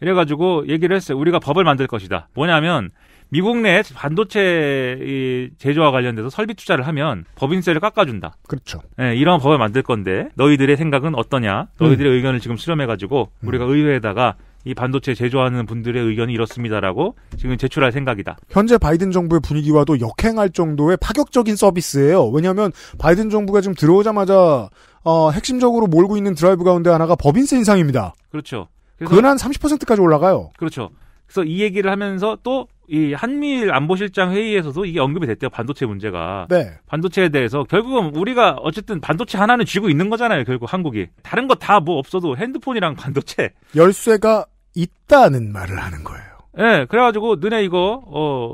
이래가지고 [laughs] 얘기를 했어요. 우리가 법을 만들 것이다. 뭐냐면 미국 내 반도체 제조와 관련돼서 설비 투자를 하면 법인세를 깎아준다. 그렇죠. 네, 예, 이런 법을 만들 건데 너희들의 생각은 어떠냐? 너희들의 음. 의견을 지금 수렴해가지고 음. 우리가 의회에다가 이 반도체 제조하는 분들의 의견이 이렇습니다라고 지금 제출할 생각이다. 현재 바이든 정부의 분위기와도 역행할 정도의 파격적인 서비스예요. 왜냐하면 바이든 정부가 지금 들어오자마자 어, 핵심적으로 몰고 있는 드라이브 가운데 하나가 법인세 인상입니다. 그렇죠. 그래서 그한 30%까지 올라가요. 그렇죠. 그래서 이 얘기를 하면서 또이 한미일 안보실장 회의에서도 이게 언급이 됐대요. 반도체 문제가. 네. 반도체에 대해서 결국은 우리가 어쨌든 반도체 하나는 쥐고 있는 거잖아요. 결국 한국이. 다른 거 다 뭐 없어도 핸드폰이랑 반도체 열쇠가 있다는 말을 하는 거예요. 예. 네, 그래 가지고 너네 이거 어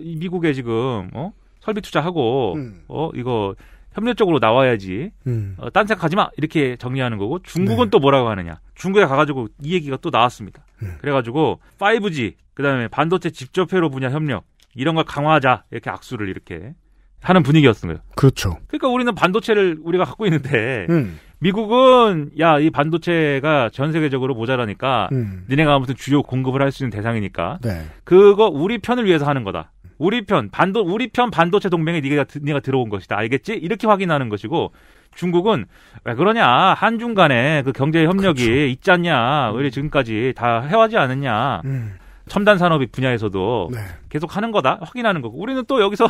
미국에 지금 어 설비 투자하고 음. 어 이거 협력적으로 나와야지 음. 어, 딴 생각 하지 마 이렇게 정리하는 거고 중국은 네. 또 뭐라고 하느냐 중국에 가가지고 이 얘기가 또 나왔습니다 음. 그래가지고 5G 그다음에 반도체 직접회로 분야 협력 이런 걸 강화하자 이렇게 악수를 이렇게 하는 분위기였던 거예요 그렇죠 그러니까 우리는 반도체를 우리가 갖고 있는데 음. 미국은 야 이 반도체가 전 세계적으로 모자라니까 음. 니네가 아무튼 주요 공급을 할 수 있는 대상이니까 네. 그거 우리 편을 위해서 하는 거다 우리 편 반도 우리 편 반도체 동맹에 네가 네가 들어온 것이다. 알겠지? 이렇게 확인하는 것이고 중국은 왜 그러냐? 한중 간에그 경제 협력이 그렇죠. 있지 않냐? 음. 오히 지금까지 다 해왔지 않느냐? 음. 첨단 산업이 분야에서도 네. 계속 하는 거다 확인하는 거고 우리는 또 여기서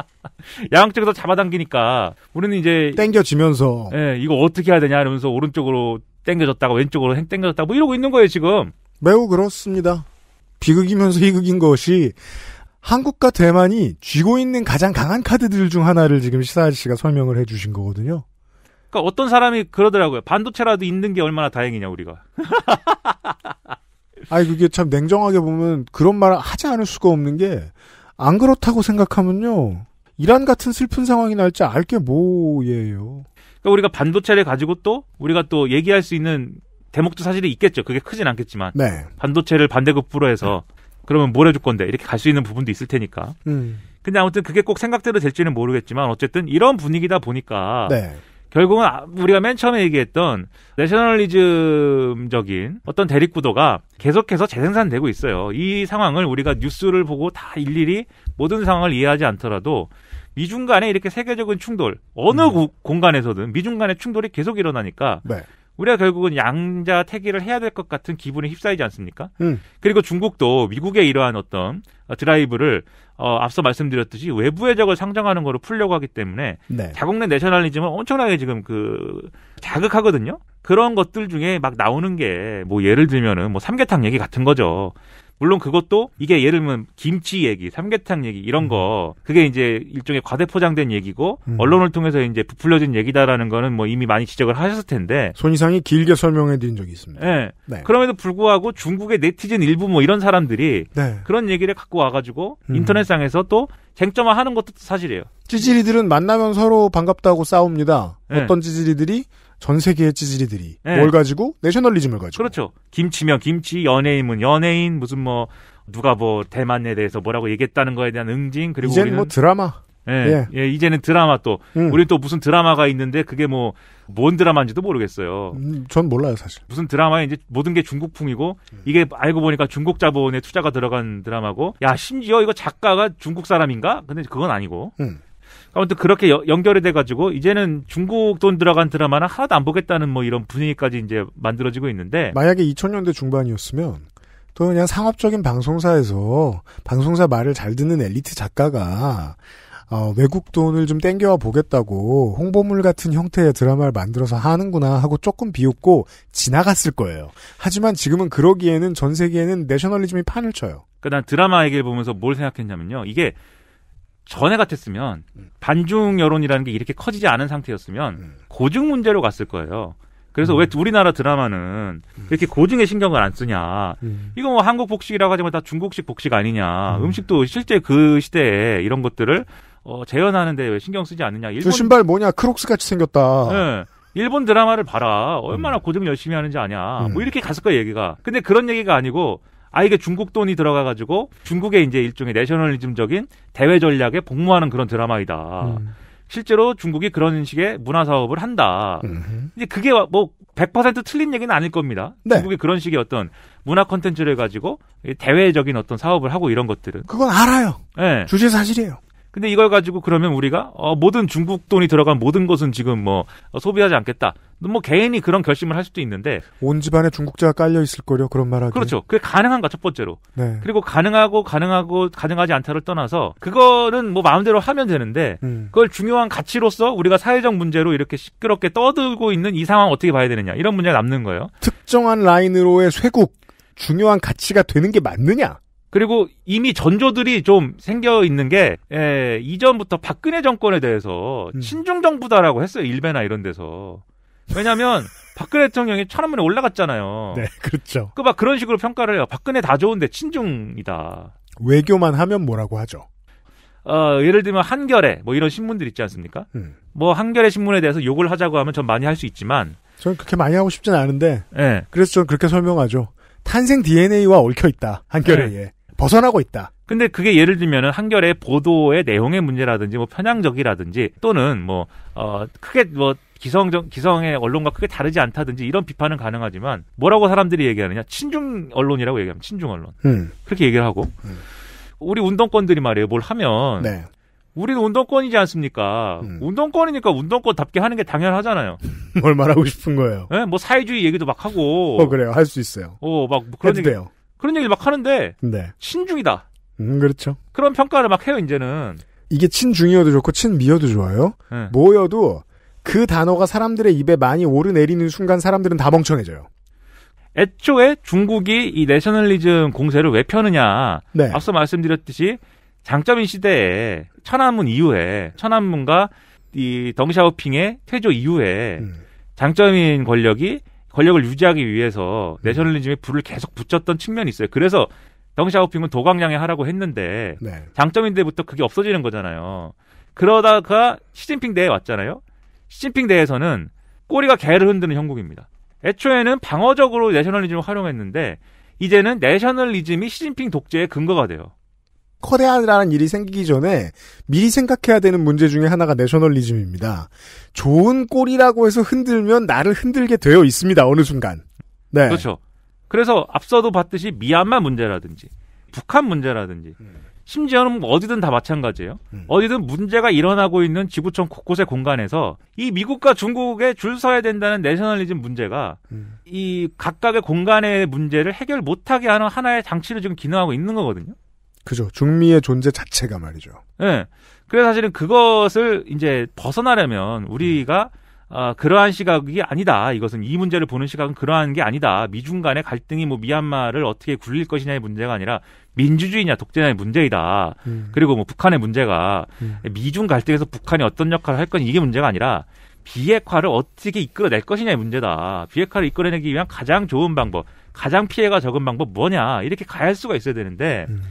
[laughs] 양쪽에서 잡아당기니까 우리는 이제 땡겨지면서 예 이거 어떻게 해야 되냐 이러면서 오른쪽으로 땡겨졌다가 왼쪽으로 행 땡겨졌다 뭐 이러고 있는 거예요 지금 매우 그렇습니다 비극이면서 희극인 것이 한국과 대만이 쥐고 있는 가장 강한 카드들 중 하나를 지금 시사 아저씨가 설명을 해주신 거거든요. 그러니까 어떤 사람이 그러더라고요. 반도체라도 있는 게 얼마나 다행이냐 우리가. [laughs] 아니 그게 참 냉정하게 보면 그런 말을 하지 않을 수가 없는 게 안 그렇다고 생각하면요. 이란 같은 슬픈 상황이 날지 알 게 뭐예요. 그러니까 우리가 반도체를 가지고 또 우리가 또 얘기할 수 있는 대목도 사실이 있겠죠. 그게 크진 않겠지만 네. 반도체를 반대급부로 해서 네. 그러면 뭘 해줄 건데 이렇게 갈 수 있는 부분도 있을 테니까. 음. 근데 아무튼 그게 꼭 생각대로 될지는 모르겠지만 어쨌든 이런 분위기다 보니까 네. 결국은 아, 우리가 맨 처음에 얘기했던 내셔널리즘적인 어떤 대립구도가 계속해서 재생산되고 있어요. 이 상황을 우리가 뉴스를 보고 다 일일이 모든 상황을 이해하지 않더라도 미중 간에 이렇게 세계적인 충돌 어느 음. 구, 공간에서든 미중 간의 충돌이 계속 일어나니까 네. 우리가 결국은 양자 태기를 해야 될 것 같은 기분에 휩싸이지 않습니까? 음. 그리고 중국도 미국의 이러한 어떤 어, 드라이브를 어, 앞서 말씀드렸듯이 외부의 적을 상정하는 거로 풀려고 하기 때문에 네. 자국 내내셔널리즘은 엄청나게 지금 그 자극하거든요. 그런 것들 중에 막 나오는 게 뭐 예를 들면은 뭐 삼계탕 얘기 같은 거죠. 물론 그것도 이게 예를 들면 김치 얘기, 삼계탕 얘기 이런 거 그게 이제 일종의 과대포장된 얘기고 음. 언론을 통해서 이제 부풀려진 얘기다라는 거는 뭐 이미 많이 지적을 하셨을 텐데 손이상이 길게 설명해 드린 적이 있습니다. 네. 네. 그럼에도 불구하고 중국의 네티즌 일부 뭐 이런 사람들이 네. 그런 얘기를 갖고 와가지고 음. 인터넷상에서 또 쟁점화하는 것도 사실이에요. 찌질이들은 만나면 서로 반갑다고 싸웁니다. 네. 어떤 찌질이들이 전 세계의 찌질이들이 네. 뭘 가지고 내셔널리즘을 가지고 그렇죠. 김치면 김치, 연예인은 연예인, 무슨 뭐 누가 뭐 대만에 대해서 뭐라고 얘기했다는 거에 대한 응징 그리고 이제는 우리는 뭐 드라마 예, 예. 예, 이제는 드라마 또 음. 우리 또 무슨 드라마가 있는데 그게 뭐 뭔 드라마인지도 모르겠어요. 음, 전 몰라요 사실. 무슨 드라마에 이제 모든 게 중국풍이고 음. 이게 알고 보니까 중국 자본의 투자가 들어간 드라마고 야 심지어 이거 작가가 중국 사람인가? 근데 그건 아니고. 음. 아무튼 그렇게 여, 연결이 돼가지고 이제는 중국 돈 들어간 드라마는 하나도 안 보겠다는 뭐 이런 분위기까지 이제 만들어지고 있는데 만약에 2000년대 중반이었으면 또 그냥 상업적인 방송사에서 방송사 말을 잘 듣는 엘리트 작가가 어, 외국 돈을 좀 땡겨와 보겠다고 홍보물 같은 형태의 드라마를 만들어서 하는구나 하고 조금 비웃고 지나갔을 거예요. 하지만 지금은 그러기에는 전 세계에는 내셔널리즘이 판을 쳐요. 그다음 그러니까 드라마 얘기를 보면서 뭘 생각했냐면요. 이게 전에 같았으면 음. 반중 여론이라는 게 이렇게 커지지 않은 상태였으면 음. 고증 문제로 갔을 거예요. 그래서 음. 왜 우리나라 드라마는 음. 이렇게 고증에 신경을 안 쓰냐. 음. 이거 뭐 한국 복식이라고 하지만 다 중국식 복식 아니냐. 음. 식도 실제 그 시대에 이런 것들을 어, 재현하는데 왜 신경 쓰지 않느냐. 일본... 저 신발 뭐냐. 크록스 같이 생겼다. 네. 일본 드라마를 봐라. 얼마나 음. 고증 열심히 하는지 아냐. 뭐 이렇게 갔을 거예요, 얘기가. 근데 그런 얘기가 아니고 아이게 중국 돈이 들어가가지고 중국의 이제 일종의 내셔널리즘적인 대외 전략에 복무하는 그런 드라마이다. 음. 실제로 중국이 그런 식의 문화 사업을 한다. 이제 그게 뭐 100% 틀린 얘기는 아닐 겁니다. 네. 중국이 그런 식의 어떤 문화 컨텐츠를 가지고 대외적인 어떤 사업을 하고 이런 것들은 그건 알아요. 네. 예. 주제 사실이에요. 근데 이걸 가지고 그러면 우리가 어, 모든 중국 돈이 들어간 모든 것은 지금 뭐 어, 소비하지 않겠다. 뭐 개인이 그런 결심을 할 수도 있는데 온 집안에 중국자가 깔려 있을 거려 그런 말하기. 그렇죠. 그게 가능한가 첫 번째로. 네. 그리고 가능하고 가능하고 가능하지 않다를 떠나서 그거는 뭐 마음대로 하면 되는데 음. 그걸 중요한 가치로서 우리가 사회적 문제로 이렇게 시끄럽게 떠들고 있는 이 상황 어떻게 봐야 되느냐 이런 문제가 남는 거예요. 특정한 라인으로의 쇄국 중요한 가치가 되는 게 맞느냐? 그리고 이미 전조들이 좀 생겨 있는 게 예, 이전부터 박근혜 정권에 대해서 음. 친중 정부다라고 했어요 일베나 이런 데서 왜냐하면 박근혜 대통령이 천안문에 올라갔잖아요. 네, 그렇죠. 그 막 그런 식으로 평가를 해요. 박근혜 다 좋은데 친중이다. 외교만 하면 뭐라고 하죠? 어, 예를 들면 한겨레 뭐 이런 신문들 있지 않습니까? 음. 뭐 한겨레 신문에 대해서 욕을 하자고 하면 전 많이 할 수 있지만 저는 그렇게 많이 하고 싶진 않은데. 예. 그래서 저는 그렇게 설명하죠. 탄생 DNA와 얽혀 있다 한겨레에. 예. 벗어나고 있다. 근데 그게 예를 들면은 한결의 보도의 내용의 문제라든지 뭐 편향적이라든지 또는 뭐어 크게 뭐 기성적 기성의 언론과 크게 다르지 않다든지 이런 비판은 가능하지만 뭐라고 사람들이 얘기하느냐 친중 언론이라고 얘기하면 친중 언론 음. 그렇게 얘기를 하고 음. 우리 운동권들이 말이에요 뭘 하면 네. 우리는 운동권이지 않습니까? 음. 운동권이니까 운동권답게 하는 게 당연하잖아요. [laughs] 뭘 말하고 싶은 거예요? 네? 뭐 사회주의 얘기도 막 하고. 어 그래요, 할 수 있어요. 어막 그런 얘기. 돼요. 그런 얘기를 막 하는데 네. 친중이다. 음, 그렇죠. 그런 평가를 막 해요 이제는. 이게 친중이어도 좋고 친미어도 좋아요. 네. 모여도 그 단어가 사람들의 입에 많이 오르내리는 순간 사람들은 다 멍청해져요. 애초에 중국이 이 내셔널리즘 공세를 왜 펴느냐. 네. 앞서 말씀드렸듯이 장점인 시대에 천안문 이후에 천안문과 이 덩샤오핑의 퇴조 이후에 음. 장점인 권력이 권력을 유지하기 위해서 음. 내셔널리즘에 불을 계속 붙였던 측면이 있어요. 그래서 덩샤오핑은 도강량에 하라고 했는데 네. 장점인데부터 그게 없어지는 거잖아요. 그러다가 시진핑 대회 왔잖아요. 시진핑 대회에서는 꼬리가 개를 흔드는 형국입니다. 애초에는 방어적으로 내셔널리즘을 활용했는데 이제는 내셔널리즘이 시진핑 독재의 근거가 돼요. 커다란 일이 생기기 전에 미리 생각해야 되는 문제 중에 하나가 내셔널리즘입니다. 좋은 꼴이라고 해서 흔들면 나를 흔들게 되어 있습니다. 어느 순간. 네. 그렇죠. 그래서 앞서도 봤듯이 미얀마 문제라든지 북한 문제라든지 음. 심지어는 뭐 어디든 다 마찬가지예요. 음. 어디든 문제가 일어나고 있는 지구촌 곳곳의 공간에서 이 미국과 중국에 줄 서야 된다는 내셔널리즘 문제가 음. 이 각각의 공간의 문제를 해결 못하게 하는 하나의 장치를 지금 기능하고 있는 거거든요. 그죠. 중미의 존재 자체가 말이죠. 예. 네. 그래서 사실은 그것을 이제 벗어나려면 우리가 아, 그러한 시각이 아니다. 이것은 이 문제를 보는 시각은 그러한 게 아니다. 미중 간의 갈등이 뭐 미얀마를 어떻게 굴릴 것이냐의 문제가 아니라 민주주의냐 독재냐의 문제이다. 음. 그리고 뭐 북한의 문제가 음. 미중 갈등에서 북한이 어떤 역할을 할 건 이게 문제가 아니라 비핵화를 어떻게 이끌어낼 것이냐의 문제다. 비핵화를 이끌어내기 위한 가장 좋은 방법, 가장 피해가 적은 방법 뭐냐 이렇게 가야 할 수가 있어야 되는데. 음.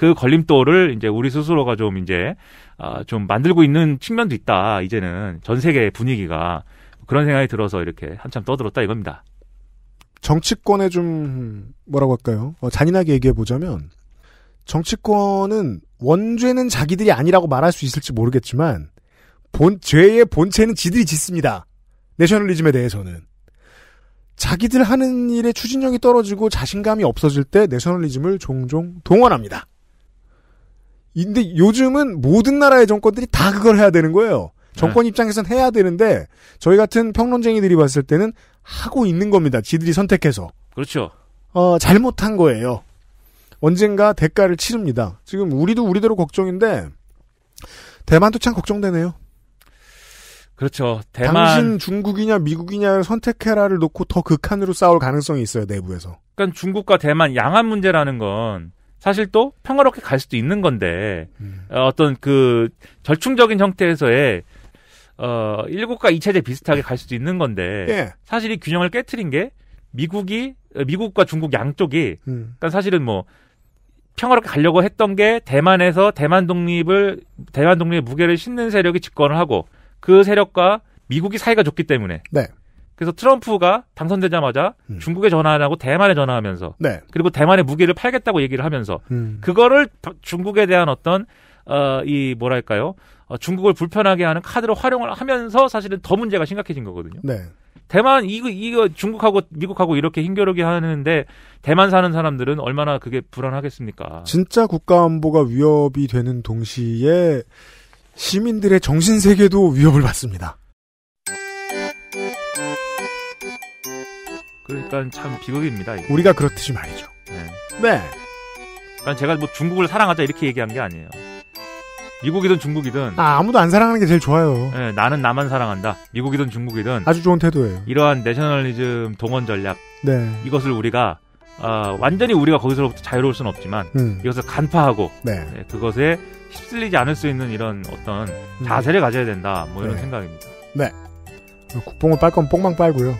그 걸림돌을 이제 우리 스스로가 좀 이제 아, 좀 만들고 있는 측면도 있다. 이제는 전 세계 분위기가 그런 생각이 들어서 이렇게 한참 떠들었다 이겁니다. 정치권에 좀 뭐라고 할까요? 어, 잔인하게 얘기해 보자면 정치권은 원죄는 자기들이 아니라고 말할 수 있을지 모르겠지만 본 죄의 본체는 지들이 짓습니다. 내셔널리즘에 대해서는 자기들 하는 일에 추진력이 떨어지고 자신감이 없어질 때 내셔널리즘을 종종 동원합니다. 근데 요즘은 모든 나라의 정권들이 다 그걸 해야 되는 거예요. 네. 정권 입장에선 해야 되는데 저희 같은 평론쟁이들이 봤을 때는 하고 있는 겁니다. 지들이 선택해서. 그렇죠. 어, 잘못한 거예요. 언젠가 대가를 치릅니다. 지금 우리도 우리대로 걱정인데 대만도 참 걱정되네요. 그렇죠. 대만 당신 중국이냐 미국이냐를 선택해라를 놓고 더 극한으로 싸울 가능성이 있어요 내부에서. 그러니까 중국과 대만 양안 문제라는 건 사실 또 평화롭게 갈 수도 있는 건데 음. 어, 어떤 그 절충적인 형태에서의 어일국과이차제 비슷하게 갈 수도 있는 건데 예. 사실 이 균형을 깨뜨린 게 미국이 어, 미국과 중국 양쪽이 음. 그러니까 사실은 뭐 평화롭게 가려고 했던 게 대만에서 대만 독립을 대만 독립의 무게를 싣는 세력이 집권을 하고 그 세력과 미국이 사이가 좋기 때문에 네. 그래서 트럼프가 당선되자마자 음. 중국에 전화하고 대만에 전화하면서 네. 그리고 대만에 무기를 팔겠다고 얘기를 하면서 음. 그거를 중국에 대한 어떤 어, 이 뭐랄까요 어, 중국을 불편하게 하는 카드로 활용을 하면서 사실은 더 문제가 심각해진 거거든요. 네. 대만 이거 이거 중국하고 미국하고 이렇게 힘겨루게 하는데 대만 사는 사람들은 얼마나 그게 불안하겠습니까? 진짜 국가 안보가 위협이 되는 동시에 시민들의 정신 세계도 위협을 받습니다. 그러니까 참 비극입니다. 이게. 우리가 그렇듯이 말이죠. 네. 네. 그러니까 제가 뭐 중국을 사랑하자 이렇게 얘기한 게 아니에요. 미국이든 중국이든 아, 아무도 안 사랑하는 게 제일 좋아요. 네, 나는 나만 사랑한다. 미국이든 중국이든 아주 좋은 태도예요. 이러한 내셔널리즘 동원 전략 네. 이것을 우리가 어, 완전히 우리가 거기서부터 자유로울 수는 없지만 음. 이것을 간파하고 네. 네, 그것에 휩쓸리지 않을 수 있는 이런 어떤 음. 자세를 가져야 된다. 뭐 이런 네. 생각입니다. 네. 국뽕을 빨건뽕만 빨고요.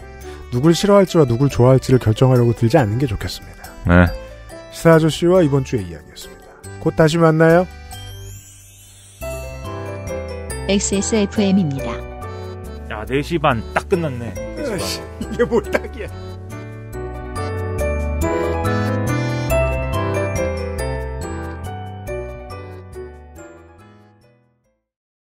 누굴 싫어할지와 누굴 좋아할지를 결정하려고 들지 않는 게 좋겠습니다. 네. 시사 아저씨와 이번 주의 이야기였습니다. 곧 다시 만나요. XSFM입니다. 야, 4시 반 딱 끝났네. 4시 반. [laughs] 이게 뭘 뭐 딱이야.